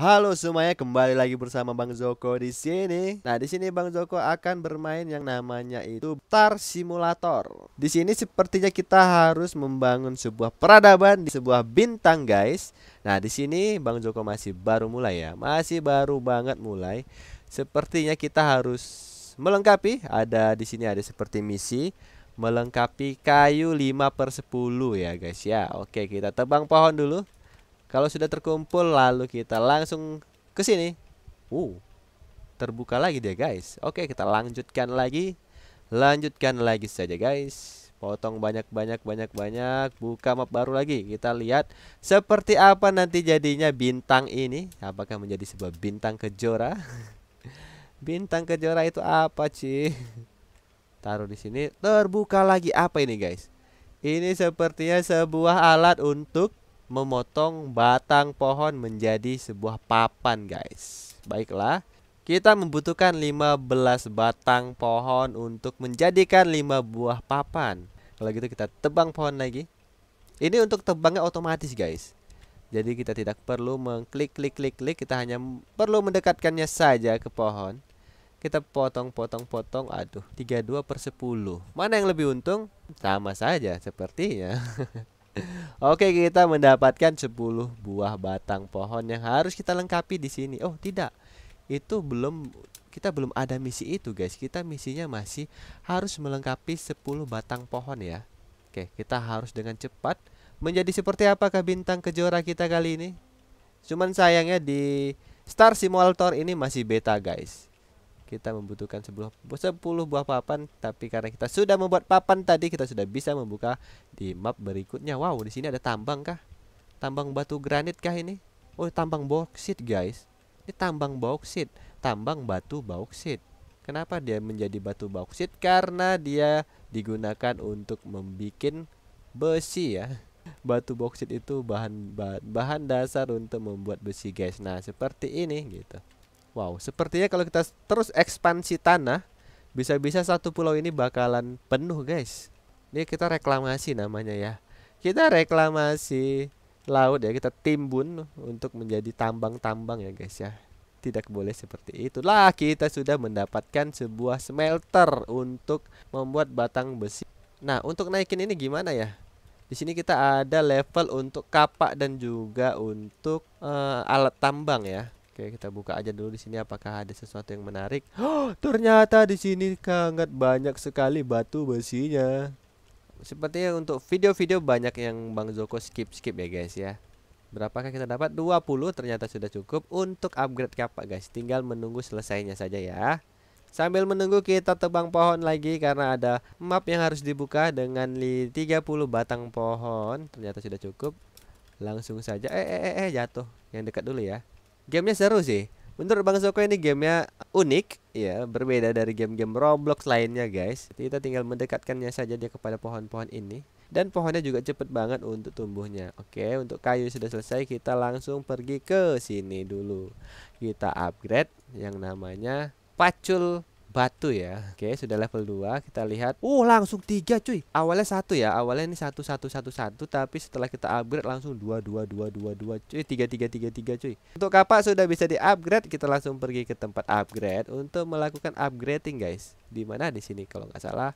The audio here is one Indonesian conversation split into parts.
Halo semuanya, kembali lagi bersama Bang Zoko di sini. Nah, di sini Bang Zoko akan bermain yang namanya itu Tar Simulator. Di sini sepertinya kita harus membangun sebuah peradaban di sebuah bintang, guys. Nah, di sini Bang Zoko masih baru mulai ya. Masih baru banget mulai. Sepertinya kita harus melengkapi ada di sini ada seperti misi melengkapi kayu 5 per 10 ya guys ya Oke kita tebang pohon dulu kalau sudah terkumpul lalu kita langsung ke sini. Uh, Terbuka lagi dia, guys. Oke, kita lanjutkan lagi. Lanjutkan lagi saja, guys. Potong banyak-banyak banyak-banyak, buka map baru lagi. Kita lihat seperti apa nanti jadinya bintang ini. Apakah menjadi sebuah bintang kejora? bintang kejora itu apa, sih? Taruh di sini, terbuka lagi apa ini, guys? Ini sepertinya sebuah alat untuk memotong batang pohon menjadi sebuah papan guys Baiklah kita membutuhkan 15 batang pohon untuk menjadikan 5 buah papan Kalau gitu kita tebang pohon lagi Ini untuk tebangnya otomatis guys Jadi kita tidak perlu mengklik klik klik klik Kita hanya perlu mendekatkannya saja ke pohon Kita potong potong potong Aduh 32 per 10 Mana yang lebih untung? Sama saja sepertinya Oke, kita mendapatkan 10 buah batang pohon yang harus kita lengkapi di sini. Oh, tidak. Itu belum kita belum ada misi itu, guys. Kita misinya masih harus melengkapi 10 batang pohon ya. Oke, kita harus dengan cepat menjadi seperti apakah bintang kejora kita kali ini? Cuman sayangnya di Star Simulator ini masih beta, guys kita membutuhkan sebuah 10 buah papan tapi karena kita sudah membuat papan tadi kita sudah bisa membuka di map berikutnya wow di sini ada tambang kah tambang batu granit kah ini oh tambang bauksit guys ini tambang bauksit tambang batu bauksit kenapa dia menjadi batu bauksit karena dia digunakan untuk membuat besi ya batu bauksit itu bahan bahan dasar untuk membuat besi guys nah seperti ini gitu Wow, sepertinya kalau kita terus ekspansi tanah, bisa-bisa satu pulau ini bakalan penuh, guys. Ini kita reklamasi namanya ya. Kita reklamasi laut ya, kita timbun untuk menjadi tambang-tambang ya, guys ya. Tidak boleh seperti itu. Lah kita sudah mendapatkan sebuah smelter untuk membuat batang besi. Nah, untuk naikin ini gimana ya? Di sini kita ada level untuk kapak dan juga untuk uh, alat tambang ya. Oke, kita buka aja dulu di sini apakah ada sesuatu yang menarik. Oh, ternyata di sini sangat banyak sekali batu besinya. Sepertinya untuk video-video banyak yang Bang Zoko skip-skip ya guys ya. Berapakah kita dapat? 20 ternyata sudah cukup untuk upgrade kapak guys. Tinggal menunggu selesainya saja ya. Sambil menunggu kita tebang pohon lagi karena ada map yang harus dibuka dengan 30 batang pohon. Ternyata sudah cukup. Langsung saja eh eh eh, eh jatuh. Yang dekat dulu ya. Gamenya seru sih. Menurut Bang Soko ini gamenya unik ya, berbeda dari game-game Roblox lainnya guys. Jadi kita tinggal mendekatkannya saja dia kepada pohon-pohon ini dan pohonnya juga cepet banget untuk tumbuhnya. Oke, untuk kayu sudah selesai kita langsung pergi ke sini dulu. Kita upgrade yang namanya pacul batu ya Oke sudah level 2 kita lihat Uh langsung 3 cuy Awalnya satu ya Awalnya ini satu satu satu satu Tapi setelah kita upgrade langsung 2 2 2 2 2 cuy 3 3 3 3 cuy Untuk kapak sudah bisa di upgrade Kita langsung pergi ke tempat upgrade Untuk melakukan upgrading guys Dimana di sini kalau nggak salah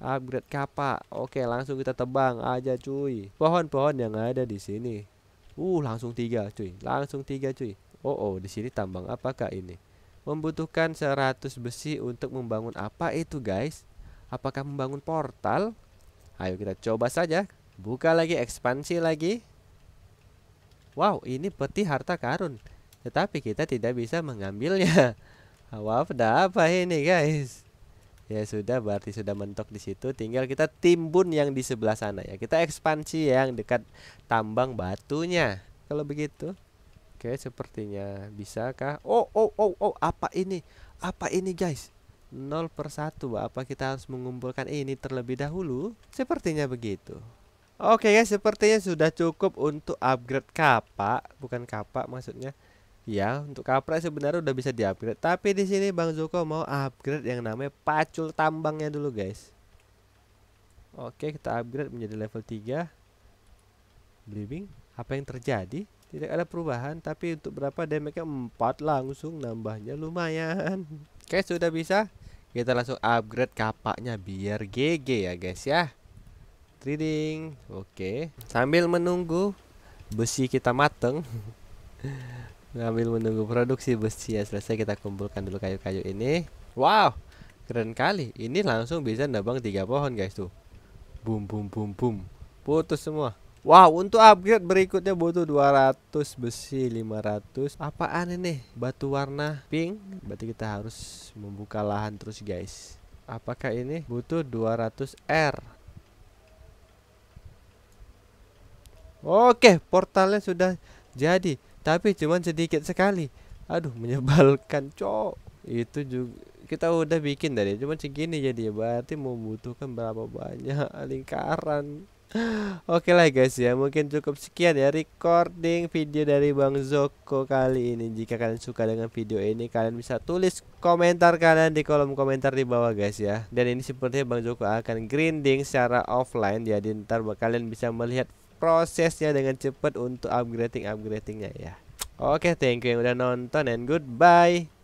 Upgrade kapak Oke langsung kita tebang aja cuy Pohon-pohon yang ada di sini Uh langsung 3 cuy Langsung 3 cuy Oh oh di sini tambang apakah ini membutuhkan 100 besi untuk membangun apa itu guys? Apakah membangun portal? Ayo kita coba saja. Buka lagi, ekspansi lagi. Wow, ini peti harta karun. Tetapi kita tidak bisa mengambilnya. ada apa ini guys? Ya sudah, berarti sudah mentok di situ. Tinggal kita timbun yang di sebelah sana ya. Kita ekspansi yang dekat tambang batunya. Kalau begitu. Oke, sepertinya bisa kah? Oh, oh, oh, oh, apa ini? Apa ini, guys? 0 per 1 Apa kita harus mengumpulkan ini terlebih dahulu? Sepertinya begitu Oke guys, sepertinya sudah cukup untuk upgrade kapak Bukan kapak maksudnya Ya, untuk kapra sebenarnya udah bisa diupgrade, tapi di sini Bang Zuko mau upgrade yang namanya pacul tambangnya dulu, guys. Oke, kita upgrade menjadi level 3. Bleeding, apa yang terjadi? Tidak ada perubahan Tapi untuk berapa damage-nya 4 langsung nambahnya lumayan Oke sudah bisa Kita langsung upgrade kapaknya Biar GG ya guys ya Trading Oke Sambil menunggu Besi kita mateng Sambil menunggu produksi besi ya selesai kita kumpulkan dulu kayu-kayu ini Wow Keren kali Ini langsung bisa nebang tiga pohon guys tuh Boom boom boom boom Putus semua Wow, untuk upgrade berikutnya butuh 200 besi, 500. Apaan ini? Batu warna pink. Berarti kita harus membuka lahan terus, guys. Apakah ini butuh 200 R? Oke, portalnya sudah jadi, tapi cuman sedikit sekali. Aduh, menyebalkan, cok. Itu juga kita udah bikin tadi cuman segini jadi berarti membutuhkan berapa banyak lingkaran Oke lah guys ya mungkin cukup sekian ya recording video dari Bang Zoko kali ini Jika kalian suka dengan video ini kalian bisa tulis komentar kalian di kolom komentar di bawah guys ya Dan ini sepertinya Bang Zoko akan grinding secara offline Jadi ntar kalian bisa melihat prosesnya dengan cepat untuk upgrading-upgradingnya ya Oke thank you yang udah nonton and goodbye